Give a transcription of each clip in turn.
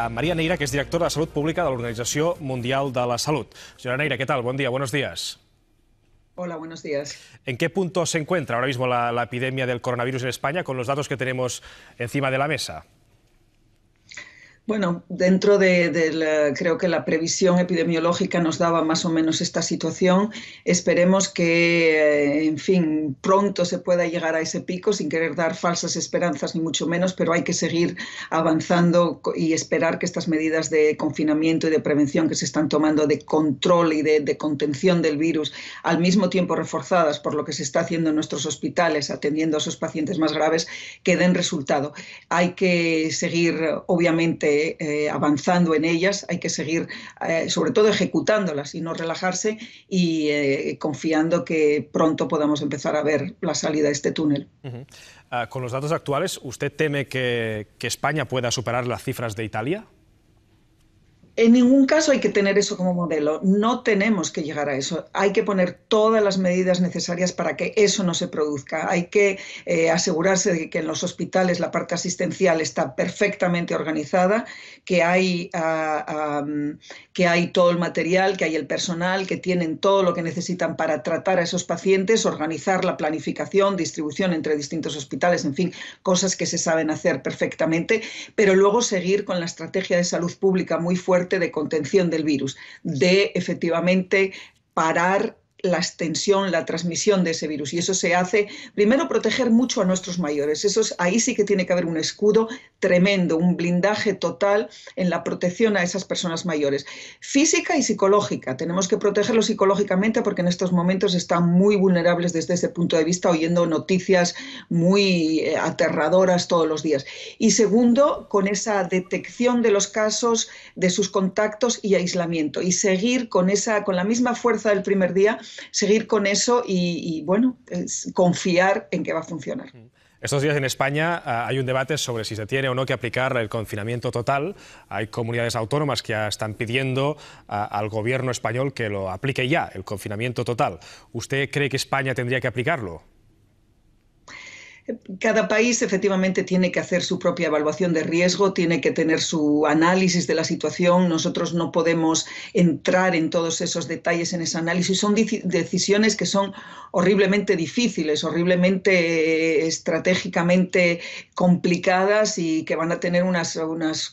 a Maria Neira, que és directora de Salut Pública de l'Organització Mundial de la Salut. Senyora Neira, què tal? Bon dia, buenos días. Hola, buenos días. ¿En qué punto se encuentra ahora mismo la, la epidemia del coronavirus en España con los datos que tenemos encima de la mesa? Bueno, dentro de, creo que la previsión epidemiológica nos daba más o menos esta situación. Esperemos que, eh, en fin, pronto se pueda llegar a ese pico sin querer dar falsas esperanzas ni mucho menos, pero hay que seguir avanzando y esperar que estas medidas de confinamiento y de prevención que se están tomando de control y de, de contención del virus, al mismo tiempo reforzadas por lo que se está haciendo en nuestros hospitales atendiendo a esos pacientes más graves, que den resultado. Hay que seguir, obviamente, eh, avanzando en ellas hay que seguir, eh, sobre todo ejecutándolas y no relajarse y eh, confiando que pronto podamos empezar a ver la salida de este túnel. Ah, con los datos actuales, ¿usted teme que España pueda superar las cifras de Italia? En ningún caso hay que tener eso como modelo. No tenemos que llegar a eso. Hay que poner todas las medidas necesarias para que eso no se produzca. Hay que eh, asegurarse de que en los hospitales la parte asistencial está perfectamente organizada, que hay, ah, que hay todo el material, que hay el personal, que tienen todo lo que necesitan para tratar a esos pacientes, organizar la planificación, distribución entre distintos hospitales, en fin, cosas que se saben hacer perfectamente, pero luego seguir con la estrategia de salud pública muy fuerte de contención del virus, de efectivamente parar la extensión, la transmisión de ese virus. Y eso se hace, primero, proteger mucho a nuestros mayores. Eso ahí sí que tiene que haber un escudo tremendo, un blindaje total en la protección a esas personas mayores. Física y psicológica. Tenemos que protegerlos psicológicamente porque en estos momentos están muy vulnerables desde ese punto de vista, oyendo noticias muy eh, aterradoras todos los días. Y segundo, con esa detección de los casos, de sus contactos y aislamiento. Y seguir con, esa, con la misma fuerza del primer día seguir con eso y, bueno, confiar en que va a funcionar. Estos días en España ah, hay un debate sobre si se tiene o no que aplicar el confinamiento total. Hay comunidades autónomas que ya están pidiendo ah, al gobierno español que lo aplique ya, el confinamiento total. ¿Usted cree que España tendría que aplicarlo? Cada país efectivamente tiene que hacer su propia evaluación de riesgo, tiene que tener su análisis de la situación. Nosotros no podemos entrar en todos esos detalles en ese análisis. Son decisiones que son horriblemente difíciles, horriblemente eh, estratégicamente complicadas y que van a tener unas,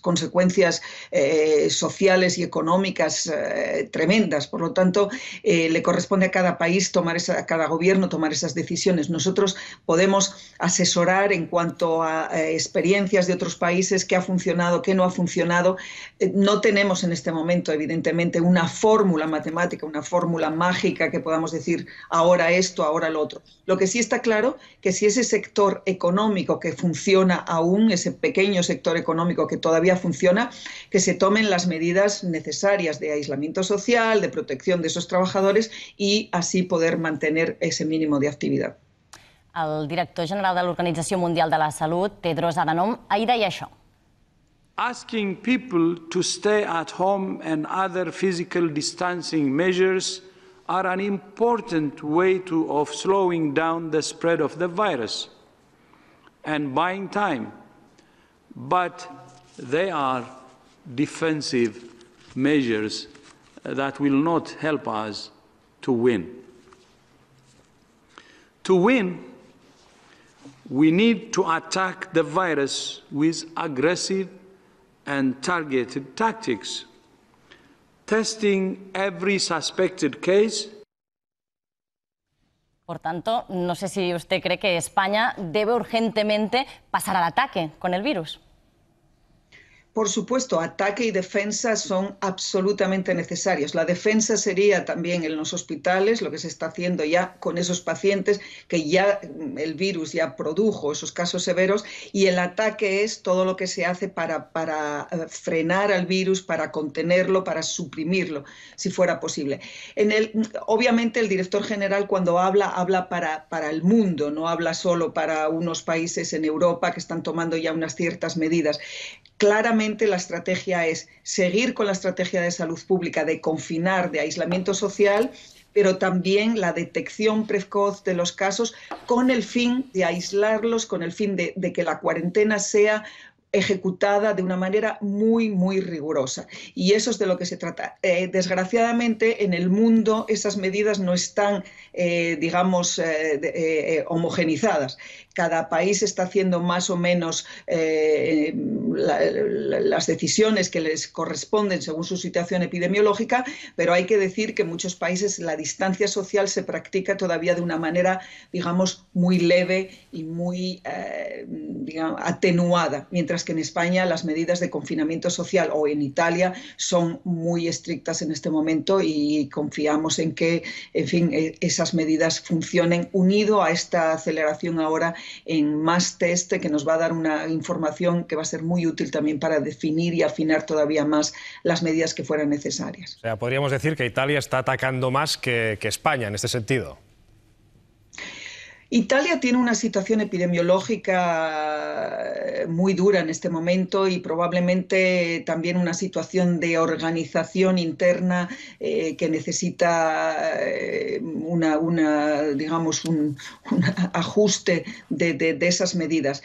consecuencias eh, sociales y económicas eh, tremendas. Por lo tanto, le corresponde a cada país tomar esa, a cada gobierno tomar esas decisiones. Nosotros podemos asesorar en cuanto a eh, experiencias de otros países, qué ha funcionado, qué no ha funcionado. Eh, no tenemos en este momento, evidentemente, una fórmula matemática, una fórmula mágica que podamos decir ahora esto, ahora lo otro. Lo que sí está claro, que si ese sector económico que funciona aún, ese pequeño sector económico que todavía funciona, que se tomen las medidas necesarias de aislamiento social, de protección de esos trabajadores y así poder mantener ese mínimo de actividad. El director general de l'Organització Mundial de la Salut, Tedros Adhanom, ahir deia això. Asking people to stay at home and other physical distancing measures are an important way to, of slowing down the spread of the virus and buying time, but they are defensive measures that will not help us to win. To win, We need to attack the virus with aggressive and targeted tactics, testing every suspected case Por tanto, no sé si usted cree que España debe urgentemente pasar al ataque con el virus. Por supuesto, ataque y defensa son absolutamente necesarios. La defensa sería también en los hospitales, lo que se está haciendo ya con esos pacientes que ya el virus ya produjo esos casos severos, y el ataque es todo lo que se hace para, eh, frenar al virus, para contenerlo, para suprimirlo, si fuera posible. En el, obviamente el director general cuando habla, habla para, para el mundo, no habla solo para unos países en Europa que están tomando ya unas ciertas medidas claramente la estrategia es seguir con la estrategia de salud pública de confinar, de aislamiento social, pero también la detección precoz de los casos con el fin de aislarlos, con el fin de, que la cuarentena sea ejecutada de una manera muy, muy rigurosa. Y eso es de lo que se trata. Eh, desgraciadamente, en el mundo esas medidas no están, eh, digamos, eh, homogenizadas. Cada país está haciendo más o menos las decisiones que les corresponden según su situación epidemiológica, pero hay que decir que en muchos países la distancia social se practica todavía de una manera, digamos, muy leve y muy atenuada, mientras que en España las medidas de confinamiento social o en Italia son muy estrictas en este momento y confiamos en que, en fin, e, esas medidas funcionen unido a esta aceleración ahora en más test que nos va a dar una información que va a ser muy útil también para definir y afinar todavía más las medidas que fueran necesarias. O sea, podríamos decir que Italia está atacando más que España en este sentido. Italia tiene una situación epidemiológica eh, muy dura en este momento y probablemente también una situación de organización interna eh, que necesita eh, una, digamos, un, ajuste de, esas medidas.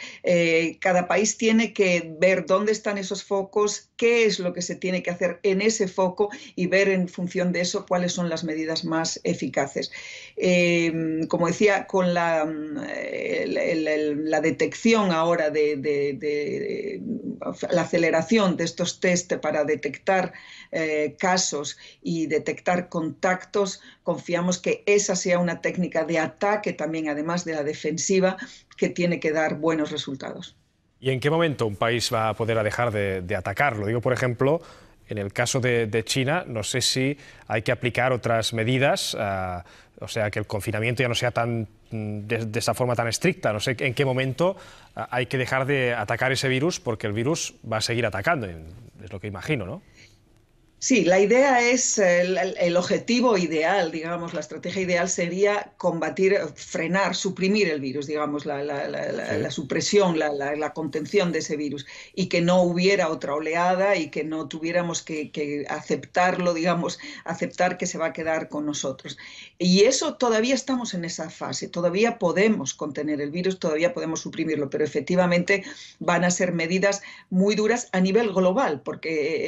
cada país tiene que ver dónde están esos focos, qué es lo que se tiene que hacer en ese foco y ver en función de eso cuáles son las medidas más eficaces. como decía, con la Um, la, detección ahora de, la aceleración de estos test para detectar eh, casos y detectar contactos, confiamos que esa sea una técnica de ataque también, además de la defensiva, que tiene que dar buenos resultados. ¿Y en qué momento un país va a poder dejar de, atacarlo digo, por ejemplo, en el caso de, China, no sé si hay que aplicar otras medidas, ah, o sea, que el confinamiento ya no sea tan mm, de, de, esa forma tan estricta. No sé en qué momento ah, hay que dejar de atacar ese virus porque el virus va a seguir atacando, es lo que imagino, ¿no? Sí, la idea es, el, objetivo ideal, digamos, la estrategia ideal sería combatir, frenar, suprimir el virus, digamos, la, supresión, la, contención de ese virus y que no hubiera otra oleada y que no tuviéramos que, aceptarlo, digamos, aceptar que se va a quedar con nosotros. Y eso todavía estamos en esa fase, todavía podemos contener el virus, todavía podemos suprimirlo, pero efectivamente van a ser medidas muy duras a nivel global, porque eh,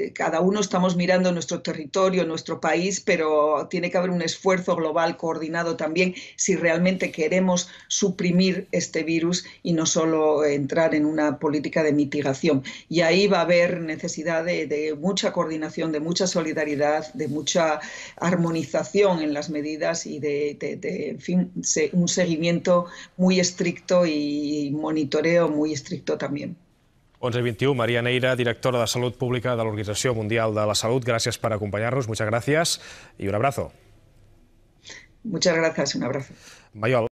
eh, eh, cada uno está estamos mirando nuestro territorio, nuestro país, pero tiene que haber un esfuerzo global coordinado también si realmente queremos suprimir este virus y no solo entrar en una política de mitigación. Y ahí va a haber necesidad de, mucha coordinación, de mucha solidaridad, de mucha armonización en las medidas y de, un seguimiento muy estricto y monitoreo muy estricto también. 11.21, Maria Neira, directora de Salud Pública de la Organización Mundial de la Salud. Gracias por acompañarnos, muchas gracias y un abrazo. Muchas gracias, un abrazo. Mayol.